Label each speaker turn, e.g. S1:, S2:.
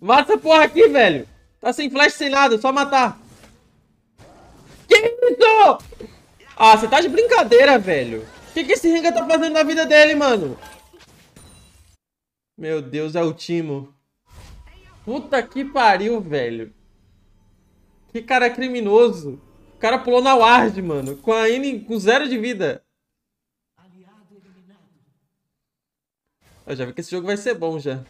S1: Mata essa porra aqui, velho. Tá sem flash, sem nada. Só matar.
S2: Que isso? Ah, você tá de brincadeira, velho. O que, que esse Renga tá fazendo na vida dele, mano? Meu Deus, é o Timo. Puta que pariu, velho. Que cara criminoso. O cara pulou na ward, mano. Com a N com zero de vida. Eu já vi que esse jogo vai ser bom já.